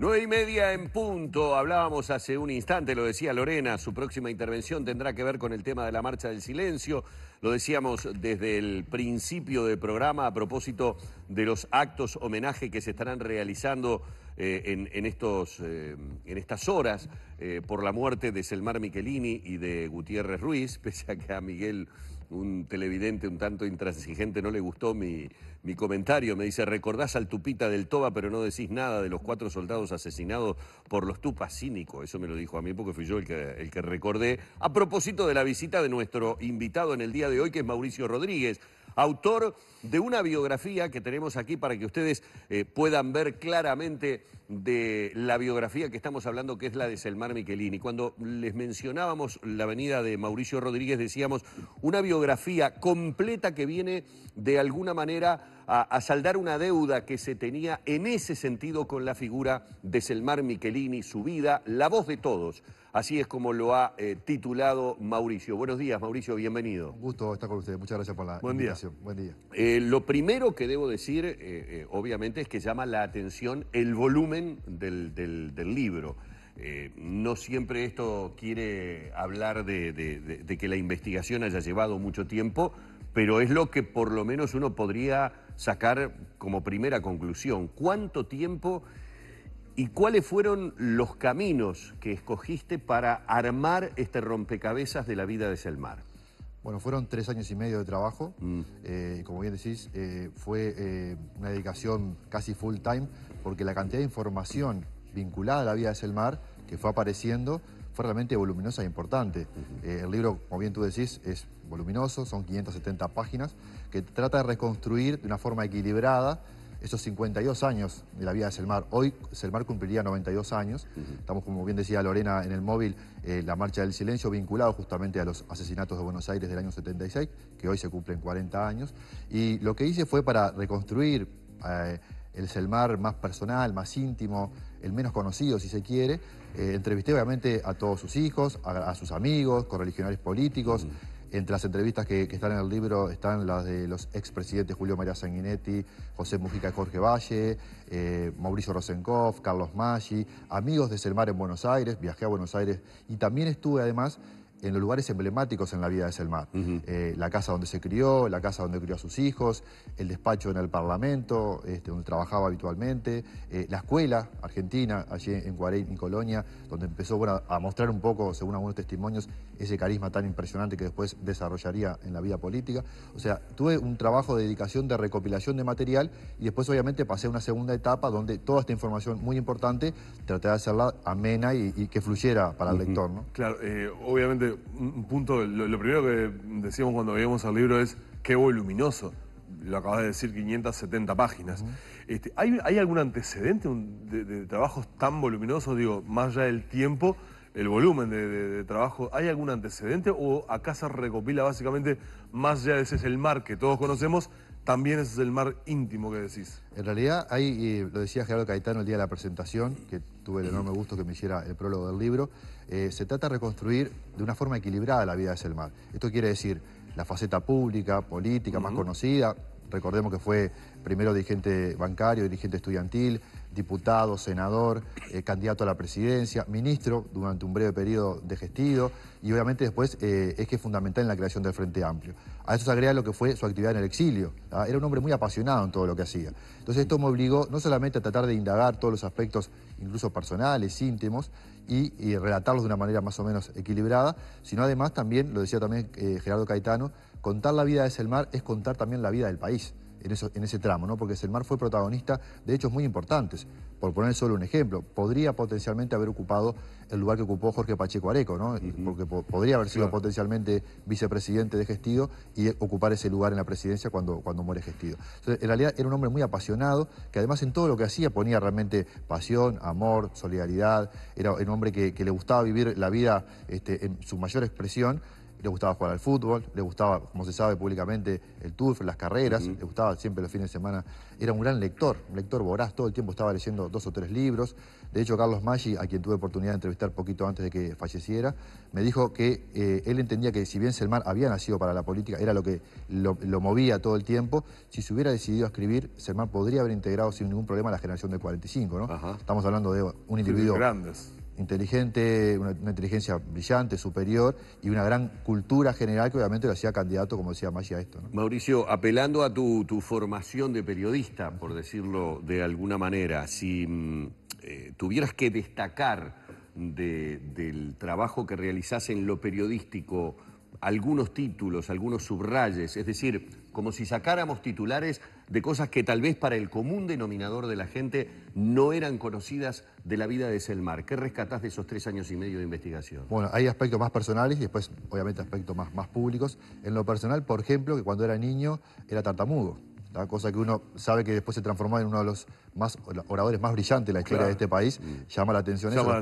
Nueve y media en punto. Hablábamos hace un instante, lo decía Lorena, su próxima intervención tendrá que ver con el tema de la marcha del silencio. Lo decíamos desde el principio del programa a propósito de los actos homenaje que se estarán realizando eh, eh, en, estas horas eh, por la muerte de Selmar Michelini y de Gutiérrez Ruiz, pese a que a Miguel un televidente un tanto intransigente no le gustó mi, comentario. Me dice, recordás al Tupita del Toba, pero no decís nada de los cuatro soldados asesinados por los Tupas cínicos. Eso me lo dijo a mí porque fui yo el que, el que recordé. A propósito de la visita de nuestro invitado en el día de hoy, que es Mauricio Rodríguez autor de una biografía que tenemos aquí para que ustedes eh, puedan ver claramente de la biografía que estamos hablando, que es la de Selmar Michelini. Cuando les mencionábamos la venida de Mauricio Rodríguez, decíamos una biografía completa que viene de alguna manera a, saldar una deuda que se tenía en ese sentido con la figura de Selmar Michelini, su vida, la voz de todos. Así es como lo ha eh, titulado Mauricio. Buenos días, Mauricio, bienvenido. gusto estar con ustedes. Muchas gracias por la invitación. Buen día. Eh, lo primero que debo decir, eh, obviamente, es que llama la atención el volumen del, libro. no siempre esto quiere hablar de, que la investigación haya llevado mucho tiempo, pero es lo que por lo menos uno podría sacar como primera conclusión. ¿Cuánto tiempo y cuáles fueron los caminos que escogiste para armar este rompecabezas de la vida de Selmar? Bueno, fueron tres años y medio de trabajo. Mm. Eh, como bien decís, eh, fue eh, una dedicación casi full time porque la cantidad de información vinculada a la vida de Selmar que fue apareciendo fue realmente voluminosa e importante. el libro, como bien tú decís, es voluminoso, son 570 páginas, que trata de reconstruir de una forma equilibrada esos 52 años de la vida de Selmar. Hoy Selmar cumpliría 92 años. Estamos, como bien decía Lorena en el móvil, eh, la Marcha del Silencio vinculado justamente a los asesinatos de Buenos Aires del año 76, que hoy se cumplen 40 años. Y lo que hice fue para reconstruir eh, el Selmar más personal, más íntimo, el menos conocido, si se quiere. Eh, entrevisté obviamente a todos sus hijos, a, sus amigos, correligionarios políticos. Entre las entrevistas que, están en el libro están las de los expresidentes Julio María Sanguinetti, José Mujica Jorge Valle, eh, Mauricio Rosenkopf, Carlos Maggi, amigos de Selmar en Buenos Aires, viajé a Buenos Aires y también estuve además en los lugares emblemáticos en la vida de Selma. Eh, la casa donde se crió, la casa donde crió a sus hijos, el despacho en el Parlamento, este, donde trabajaba habitualmente, eh, la escuela argentina, allí en Cuarén, en Colonia, donde empezó a mostrar un poco, según algunos testimonios, ese carisma tan impresionante que después desarrollaría en la vida política. O sea, tuve un trabajo de dedicación, de recopilación de material y después obviamente pasé a una segunda etapa donde toda esta información muy importante traté de hacerla amena y, que fluyera para el lector. ¿no? Claro, eh, obviamente un punto. Lo, primero que decíamos cuando veíamos el libro es qué voluminoso. Lo acabas de decir, 570 páginas. Este, ¿hay, algún antecedente de, trabajos tan voluminosos? Digo, más allá del tiempo, el volumen de, trabajo, ¿hay algún antecedente o acá se recopila básicamente más allá de ese es el mar que todos conocemos? también es el mar íntimo que decís. En realidad, ahí lo decía Gerardo Caetano el día de la presentación, que tuve el enorme gusto que me hiciera el prólogo del libro, eh, se trata de reconstruir de una forma equilibrada la vida de mar. Esto quiere decir la faceta pública, política, más conocida, recordemos que fue primero dirigente bancario, dirigente estudiantil, diputado, senador, eh, candidato a la presidencia, ministro durante un breve periodo de gestido y obviamente después es eh, que es fundamental en la creación del Frente Amplio. A eso se agrega lo que fue su actividad en el exilio. ¿ah? Era un hombre muy apasionado en todo lo que hacía. Entonces esto me obligó no solamente a tratar de indagar todos los aspectos, incluso personales, íntimos, y, relatarlos de una manera más o menos equilibrada, sino además también, lo decía también eh, Gerardo Caetano, contar la vida de Selmar es contar también la vida del país en, ese tramo, ¿no? porque Selmar fue protagonista de hechos muy importantes. Por poner solo un ejemplo, podría potencialmente haber ocupado el lugar que ocupó Jorge Pacheco Areco, ¿no? porque podría haber sido potencialmente vicepresidente de Gestido y ocupar ese lugar en la presidencia cuando, muere Gestido. en realidad era un hombre muy apasionado, que además en todo lo que hacía ponía realmente pasión, amor, solidaridad, era un hombre que, le gustaba vivir la vida este, en su mayor expresión le gustaba jugar al fútbol, le gustaba, como se sabe públicamente, el turf, las carreras, le gustaba siempre los fines de semana. Era un gran lector, un lector voraz, todo el tiempo estaba leyendo dos o tres libros. De hecho, Carlos Maggi, a quien tuve oportunidad de entrevistar poquito antes de que falleciera, me dijo que eh, él entendía que si bien Selmar había nacido para la política, era lo que lo, movía todo el tiempo, si se hubiera decidido a escribir, Selmar podría haber integrado sin ningún problema la generación de 45, ¿no? Estamos hablando de un individuo... Grandes inteligente, una, inteligencia brillante, superior y una gran cultura general que obviamente lo hacía candidato, como decía Maggi, a esto. Mauricio, apelando a tu, formación de periodista, por decirlo de alguna manera, si mm, eh, tuvieras que destacar del trabajo que realizas en lo periodístico algunos títulos, algunos subrayes, es decir, como si sacáramos titulares de cosas que tal vez para el común denominador de la gente no eran conocidas de la vida de Selmar. ¿Qué rescatás de esos tres años y medio de investigación? Bueno, hay aspectos más personales y después, obviamente, aspectos más, más públicos. En lo personal, por ejemplo, que cuando era niño era tartamudo cosa que uno sabe que después se transformó en uno de los más oradores más brillantes de la historia de este país. Mm. Llama la atención Llama los,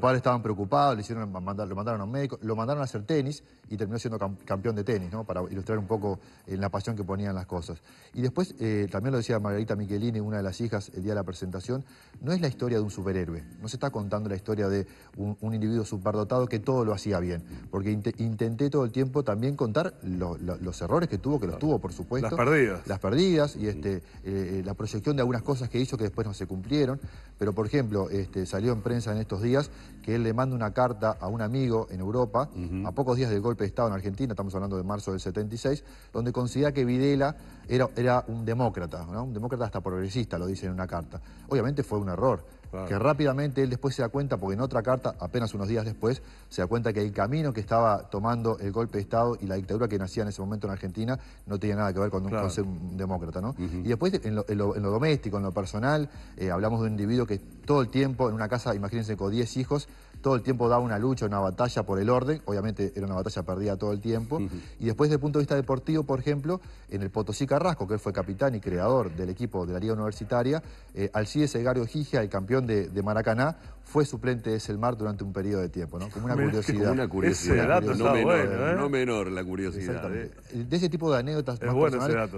padres, estaban preocupados, hicieron, lo mandaron a un médico, lo mandaron a hacer tenis y terminó siendo campeón de tenis, ¿no? para ilustrar un poco en eh, la pasión que ponían las cosas. Y después, eh, también lo decía Margarita Michelini, una de las hijas, el día de la presentación, no es la historia de un superhéroe, no se está contando la historia de un, individuo superdotado que todo lo hacía bien, porque intenté todo el tiempo también contar los errores que tuvo, que los tuvo, por supuesto. Las perdidas. Las perdidas y este, eh, la proyección de algunas cosas que hizo que después no se cumplieron. Pero, por ejemplo, este, salió en prensa en estos días que él le manda una carta a un amigo en Europa, a pocos días del golpe de Estado en Argentina, estamos hablando de marzo del 76, donde considera que Videla era, un demócrata, un demócrata hasta progresista, lo dice en una carta. Obviamente fue un error que rápidamente él después se da cuenta, porque en otra carta, apenas unos días después, se da cuenta que el camino que estaba tomando el golpe de Estado y la dictadura que nacía en ese momento en Argentina no tenía nada que ver con, ser un demócrata, ¿no? Y después, en lo, doméstico, en lo personal, eh, hablamos de un individuo que todo el tiempo, en una casa, imagínense, con 10 hijos, todo el tiempo da una lucha, una batalla por el orden, obviamente era una batalla perdida todo el tiempo, y después desde el punto de vista deportivo, por ejemplo, en el Potosí Carrasco, que él fue capitán y creador del equipo de la Liga Universitaria, eh, Alcides Egario Gigia, el campeón de, Maracaná, fue suplente de Selmar durante un periodo de tiempo, ¿no? Como una curiosidad. Como una curiosidad, ¿eh? no, menor, la curiosidad. ¿eh? De ese tipo de anécdotas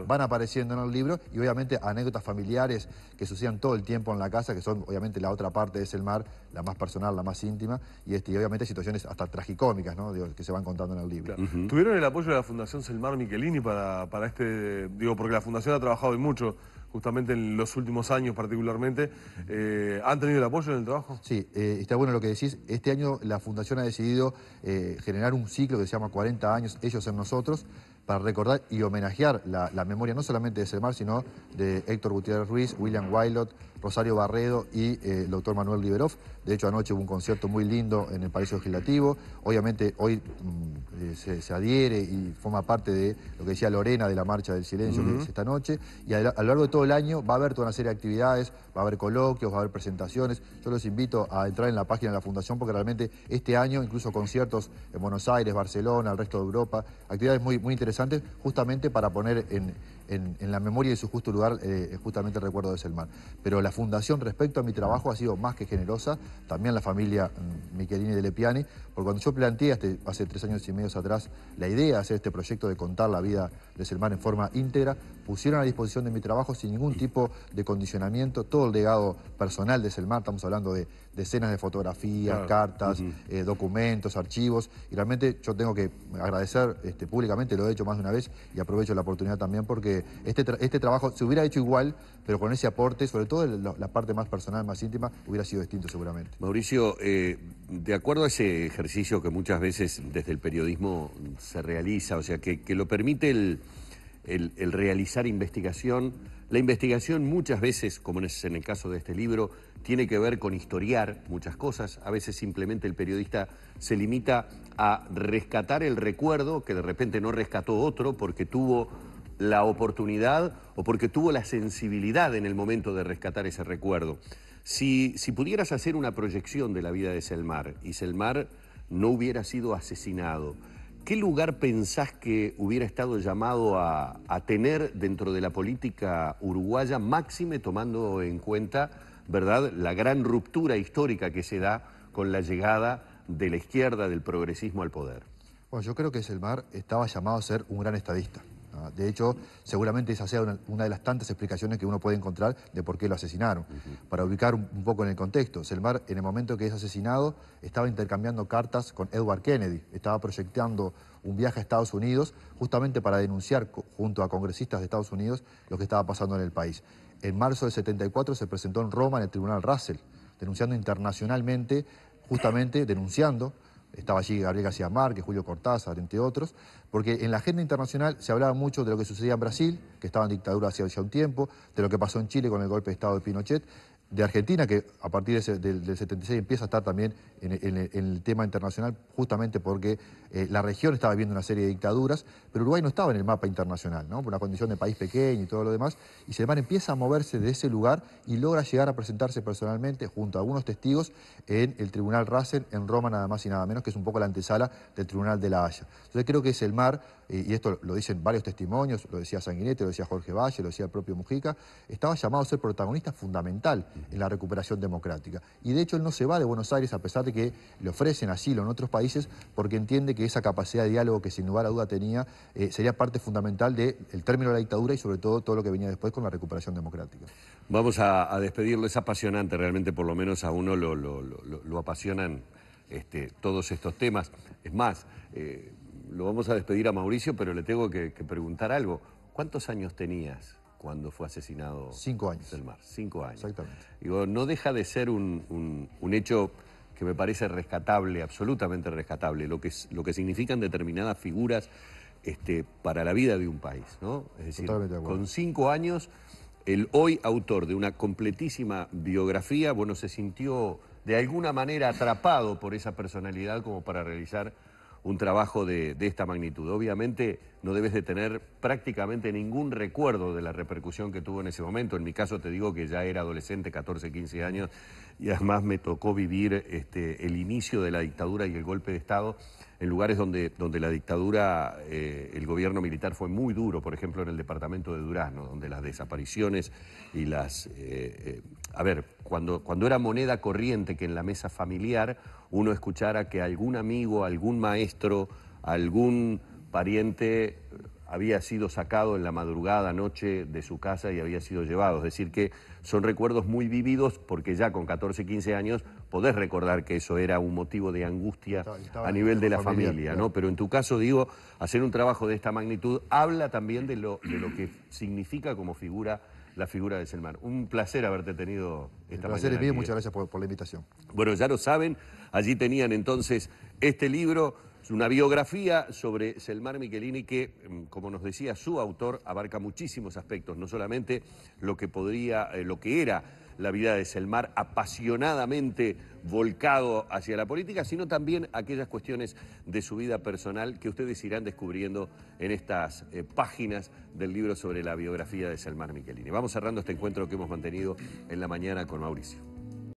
van apareciendo en el libro y obviamente anécdotas familiares que sucedían todo el tiempo en la casa, que son obviamente la otra parte de Selmar, la más personal, la más íntima, y, este, obviamente situaciones hasta tragicómicas que se van contando en el libro. ¿Tuvieron el apoyo de la Fundación Selmar Michelini para, este, digo, porque la Fundación ha trabajado y mucho justamente en los últimos años particularmente. Eh, ¿Han tenido el apoyo en el trabajo? Sí, eh, está bueno lo que decís. Este año la Fundación ha decidido eh, generar un ciclo que se llama 40 años, ellos en nosotros, para recordar y homenajear la, memoria no solamente de Selmar, sino de Héctor Gutiérrez Ruiz, William Wylot, Rosario Barredo y eh, el doctor Manuel Liberov De hecho, anoche hubo un concierto muy lindo en el Palacio Legislativo. Obviamente, hoy mm, eh, se, adhiere y forma parte de lo que decía Lorena de la Marcha del Silencio que es esta noche. Y a, lo largo de todo el año va a haber toda una serie de actividades, va a haber coloquios, va a haber presentaciones. Yo los invito a entrar en la página de la Fundación porque realmente este año, incluso conciertos en Buenos Aires, Barcelona, el resto de Europa, actividades muy, muy interesantes justamente para poner en, la memoria y su justo lugar eh, justamente el recuerdo de Selman. Pero la Fundación respecto a mi trabajo ha sido más que generosa, también la familia mm, Michelini de Lepiani, porque cuando yo planteé hace, tres años y medio atrás la idea de hacer este proyecto de contar la vida de Selman en forma íntegra, pusieron a disposición de mi trabajo sin ningún tipo de condicionamiento, todo el legado personal de Selmar, estamos hablando de decenas de fotografías, cartas, eh, documentos, archivos, y realmente yo tengo que agradecer este, públicamente, lo he hecho más de una vez, y aprovecho la oportunidad también porque este, este trabajo se hubiera hecho igual, pero con ese aporte, sobre todo la, parte más personal, más íntima, hubiera sido distinto seguramente. Mauricio, eh, de acuerdo a ese ejercicio que muchas veces desde el periodismo se realiza, o sea, que lo permite el el, realizar investigación. La investigación muchas veces, como es en el caso de este libro, tiene que ver con historiar muchas cosas. A veces simplemente el periodista se limita a rescatar el recuerdo que de repente no rescató otro porque tuvo la oportunidad o porque tuvo la sensibilidad en el momento de rescatar ese recuerdo. si pudieras hacer una proyección de la vida de Selmar y Selmar no hubiera sido asesinado, ¿Qué lugar pensás que hubiera estado llamado a, tener dentro de la política uruguaya, máxime tomando en cuenta, ¿verdad?, la gran ruptura histórica que se da con la llegada de la izquierda, del progresismo al poder? Bueno, yo creo que Selmar estaba llamado a ser un gran estadista. Ah, de hecho, seguramente esa sea una, de las tantas explicaciones que uno puede encontrar de por qué lo asesinaron. Para ubicar un, poco en el contexto, Selmar, en el momento que es asesinado, estaba intercambiando cartas con Edward Kennedy, estaba proyectando un viaje a Estados Unidos justamente para denunciar junto a congresistas de Estados Unidos lo que estaba pasando en el país. En marzo del 74 se presentó en Roma en el Tribunal Russell, denunciando internacionalmente, justamente denunciando estaba allí Gabriel García Márquez, Julio Cortázar, entre otros, porque en la agenda internacional se hablaba mucho de lo que sucedía en Brasil, que estaba en dictadura hace ya un tiempo, de lo que pasó en Chile con el golpe de Estado de Pinochet, de Argentina, que a partir del, 76 empieza a estar también en, el tema internacional, justamente porque eh, la región estaba viendo una serie de dictaduras, pero Uruguay no estaba en el mapa internacional, ¿no? por una condición de país pequeño y todo lo demás, y Selmar empieza a moverse de ese lugar y logra llegar a presentarse personalmente junto a algunos testigos en el Tribunal Rassen en Roma, nada más y nada menos, que es un poco la antesala del Tribunal de la Haya. Entonces creo que es el mar eh, y esto lo dicen varios testimonios, lo decía Sanguinetti, lo decía Jorge Valle, lo decía el propio Mujica, estaba llamado a ser protagonista fundamental en la recuperación democrática. Y de hecho él no se va de Buenos Aires a pesar de que le ofrecen asilo en otros países porque entiende que esa capacidad de diálogo que sin lugar a duda tenía eh, sería parte fundamental del término de la dictadura y sobre todo todo lo que venía después con la recuperación democrática. Vamos a, despedirlo, es apasionante realmente, por lo menos a uno lo, apasionan este, todos estos temas. Es más, eh, lo vamos a despedir a Mauricio, pero le tengo que preguntar algo. ¿Cuántos años tenías cuando fue asesinado Cinco años. Cinco años. Exactamente. Digo, no deja de ser un, un, hecho que me parece rescatable, absolutamente rescatable, lo que, lo que significan determinadas figuras este, para la vida de un país. Es decir, con cinco años, el hoy autor de una completísima biografía, bueno, se sintió de alguna manera atrapado por esa personalidad como para realizar un trabajo de, esta magnitud. Obviamente no debes de tener prácticamente ningún recuerdo de la repercusión que tuvo en ese momento. En mi caso te digo que ya era adolescente, 14, 15 años, y además me tocó vivir este, el inicio de la dictadura y el golpe de Estado en lugares donde, donde la dictadura, eh, el gobierno militar fue muy duro, por ejemplo en el departamento de Durazno, donde las desapariciones y las... Eh, eh, a ver, cuando, cuando era moneda corriente que en la mesa familiar uno escuchara que algún amigo, algún maestro, algún pariente eh, había sido sacado en la madrugada, noche de su casa y había sido llevado. Es decir, que son recuerdos muy vividos porque ya con 14, 15 años podés recordar que eso era un motivo de angustia a nivel de la familia, ¿no? Pero en tu caso, digo, hacer un trabajo de esta magnitud habla también de lo, de lo que significa como figura la figura de Selmar. Un placer haberte tenido esta El placer es mío, muchas gracias por, la invitación. Bueno, ya lo saben, allí tenían entonces este libro, una biografía sobre Selmar Michelini que, mm, como nos decía su autor, abarca muchísimos aspectos, no solamente lo que podría, eh, lo que era la vida de Selmar apasionadamente volcado hacia la política, sino también aquellas cuestiones de su vida personal que ustedes irán descubriendo en estas eh, páginas del libro sobre la biografía de Selmar Michelini. Vamos cerrando este encuentro que hemos mantenido en la mañana con Mauricio.